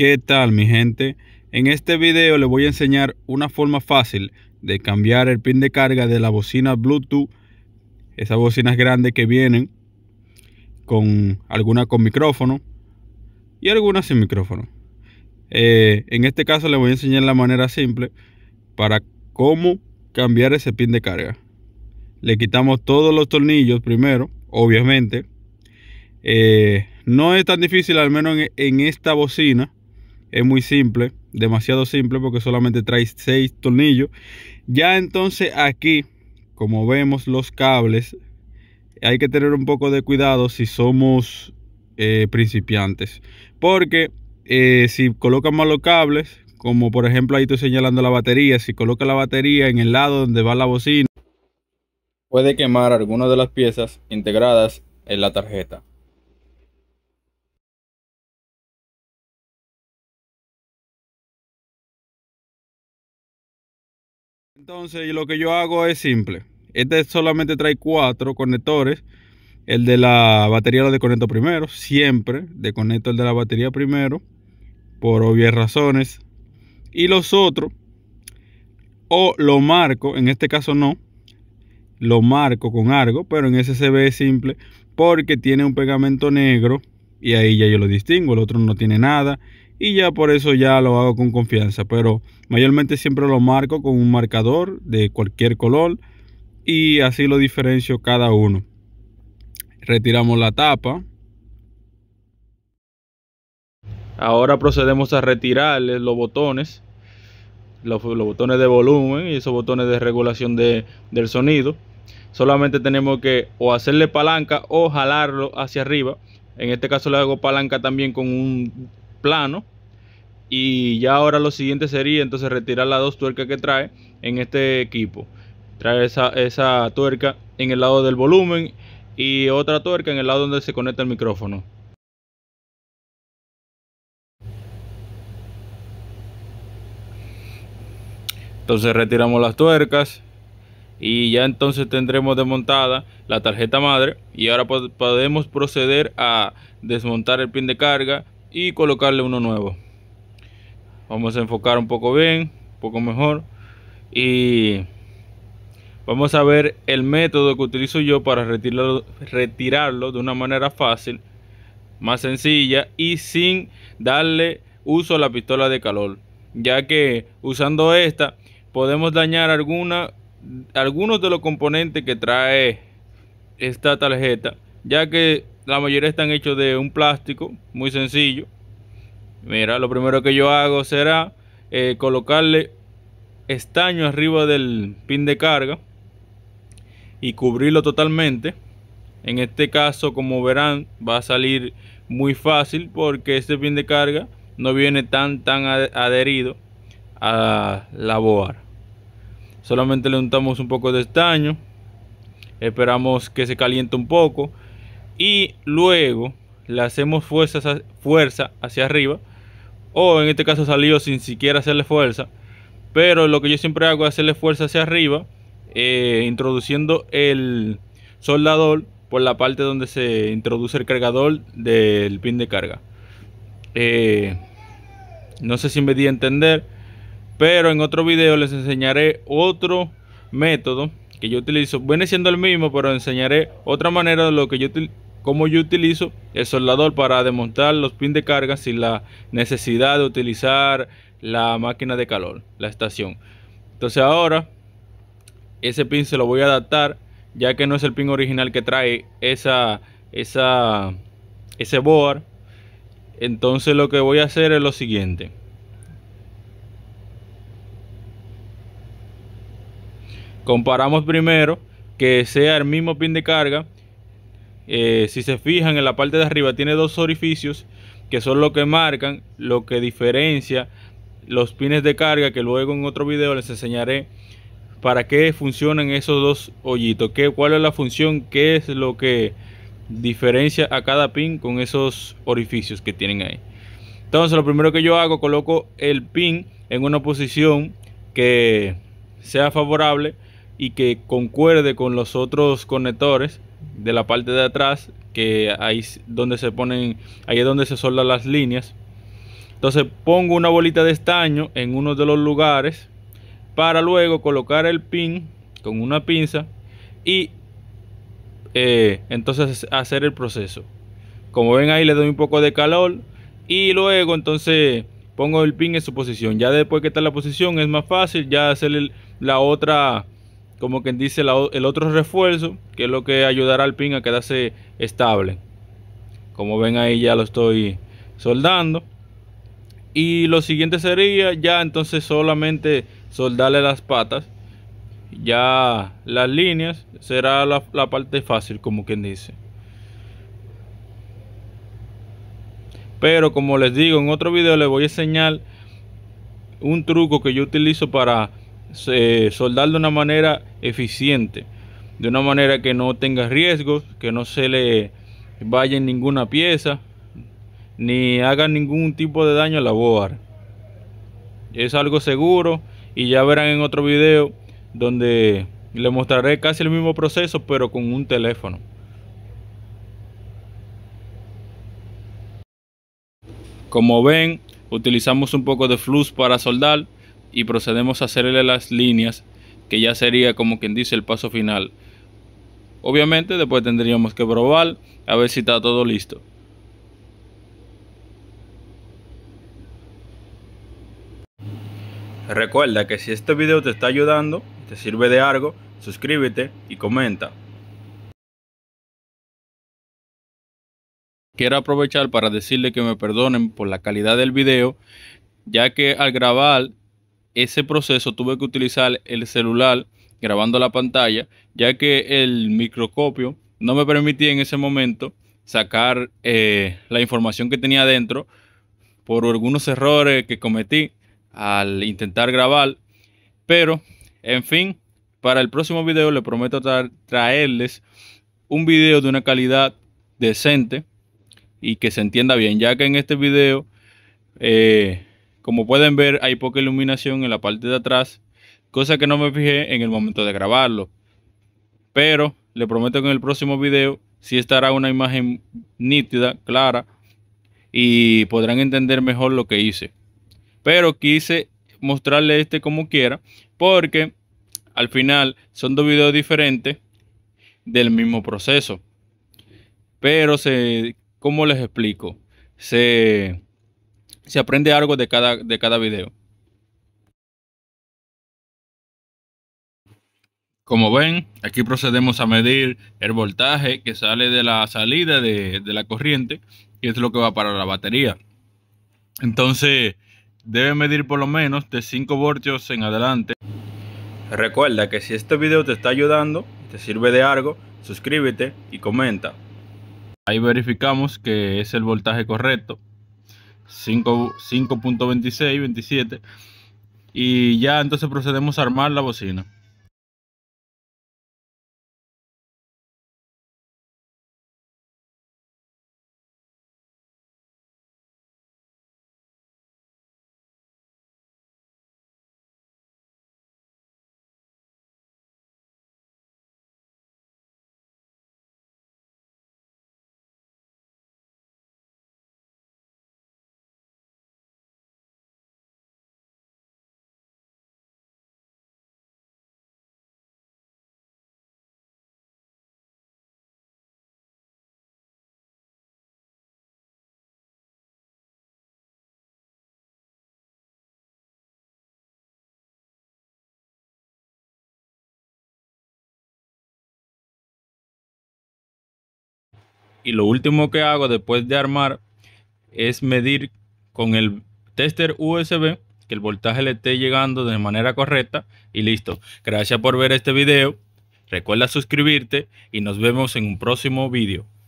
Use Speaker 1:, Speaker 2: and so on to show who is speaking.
Speaker 1: ¿Qué tal mi gente? En este video les voy a enseñar una forma fácil de cambiar el pin de carga de la bocina Bluetooth, esas bocinas grandes que vienen con algunas con micrófono y algunas sin micrófono. Eh, en este caso les voy a enseñar la manera simple para cómo cambiar ese pin de carga. Le quitamos todos los tornillos primero, obviamente. Eh, no es tan difícil, al menos en esta bocina es muy simple, demasiado simple porque solamente trae 6 tornillos. Ya entonces aquí, como vemos los cables, hay que tener un poco de cuidado si somos eh, principiantes. Porque eh, si colocan mal los cables, como por ejemplo ahí estoy señalando la batería, si coloca la batería en el lado donde va la bocina, puede quemar algunas de las piezas integradas en la tarjeta. Entonces lo que yo hago es simple. Este solamente trae cuatro conectores. El de la batería lo desconecto primero. Siempre desconecto el de la batería primero. Por obvias razones. Y los otros. O lo marco. En este caso no. Lo marco con algo. Pero en ese se ve simple. Porque tiene un pegamento negro. Y ahí ya yo lo distingo. El otro no tiene nada y ya por eso ya lo hago con confianza. Pero mayormente siempre lo marco con un marcador de cualquier color y así lo diferencio cada uno. Retiramos la tapa. Ahora procedemos a retirarle los botones, los, botones de volumen y esos botones de regulación del sonido. Solamente tenemos que o hacerle palanca o jalarlo hacia arriba. En este caso le hago palanca también con un plano. Y ya ahora lo siguiente sería entonces retirar las dos tuercas que trae en este equipo. Trae esa, tuerca en el lado del volumen y otra tuerca en el lado donde se conecta el micrófono. Entonces retiramos las tuercas y ya entonces tendremos desmontada la tarjeta madre y ahora podemos proceder a desmontar el pin de carga y colocarle uno nuevo vamos a enfocar un poco bien un poco mejor y vamos a ver el método que utilizo yo para retirarlo, retirarlo de una manera fácil más sencilla y sin darle uso a la pistola de calor ya que usando esta podemos dañar alguna, algunos de los componentes que trae esta tarjeta ya que la mayoría están hechos de un plástico muy sencillo. Mira, lo primero que yo hago será eh, colocarle estaño arriba del pin de carga y cubrirlo totalmente. En este caso, como verán, va a salir muy fácil porque este pin de carga no viene tan tan adherido a la boar. Solamente le untamos un poco de estaño. Esperamos que se caliente un poco y luego le hacemos fuerza, fuerza hacia arriba o en este caso salió sin siquiera hacerle fuerza pero lo que yo siempre hago es hacerle fuerza hacia arriba eh, introduciendo el soldador por la parte donde se introduce el cargador del pin de carga eh, no sé si me di a entender pero en otro video les enseñaré otro método que yo utilizo viene siendo el mismo pero enseñaré otra manera de lo que yo como yo utilizo el soldador para desmontar los pins de carga sin la necesidad de utilizar la máquina de calor, la estación. Entonces ahora ese pin se lo voy a adaptar ya que no es el pin original que trae esa, esa, ese board. Entonces lo que voy a hacer es lo siguiente. Comparamos primero que sea el mismo pin de carga eh, si se fijan en la parte de arriba tiene dos orificios que son lo que marcan, lo que diferencia los pines de carga que luego en otro video les enseñaré para qué funcionan esos dos hoyitos, qué, cuál es la función, qué es lo que diferencia a cada pin con esos orificios que tienen ahí. Entonces lo primero que yo hago, coloco el pin en una posición que sea favorable y que concuerde con los otros conectores de la parte de atrás, que ahí donde se ponen, ahí es donde se soldan las líneas. Entonces pongo una bolita de estaño en uno de los lugares para luego colocar el pin con una pinza y eh, entonces hacer el proceso. Como ven ahí le doy un poco de calor y luego entonces pongo el pin en su posición. Ya después que está en la posición es más fácil ya hacer la otra como quien dice, el otro refuerzo, que es lo que ayudará al pin a quedarse estable. Como ven ahí ya lo estoy soldando. Y lo siguiente sería ya entonces solamente soldarle las patas. Ya las líneas será la, parte fácil, como quien dice. Pero como les digo, en otro video les voy a enseñar un truco que yo utilizo para eh, soldar de una manera eficiente, de una manera que no tenga riesgos, que no se le vaya en ninguna pieza, ni haga ningún tipo de daño a la boar. Es algo seguro y ya verán en otro video donde les mostraré casi el mismo proceso pero con un teléfono. Como ven, utilizamos un poco de flux para soldar y procedemos a hacerle las líneas que ya sería como quien dice el paso final. Obviamente después tendríamos que probar a ver si está todo listo. Recuerda que si este video te está ayudando, te sirve de algo, suscríbete y comenta. Quiero aprovechar para decirle que me perdonen por la calidad del video, ya que al grabar ese proceso tuve que utilizar el celular grabando la pantalla, ya que el microscopio no me permitía en ese momento sacar eh, la información que tenía dentro por algunos errores que cometí al intentar grabar. Pero, en fin, para el próximo video le prometo traerles un video de una calidad decente y que se entienda bien, ya que en este video... Eh, como pueden ver, hay poca iluminación en la parte de atrás, cosa que no me fijé en el momento de grabarlo. Pero le prometo que en el próximo video sí estará una imagen nítida, clara, y podrán entender mejor lo que hice. Pero quise mostrarle este como quiera, porque al final son dos videos diferentes del mismo proceso. Pero se, ¿cómo les explico? Se se aprende algo de cada, de cada video. Como ven, aquí procedemos a medir el voltaje que sale de la salida de, la corriente, Y es lo que va para la batería. Entonces, debe medir por lo menos de 5 voltios en adelante. Recuerda que si este video te está ayudando, te sirve de algo, suscríbete y comenta. Ahí verificamos que es el voltaje correcto. 5.26, 27. Y ya entonces procedemos a armar la bocina. Y lo último que hago después de armar es medir con el tester USB que el voltaje le esté llegando de manera correcta y listo. Gracias por ver este video. Recuerda suscribirte y nos vemos en un próximo video.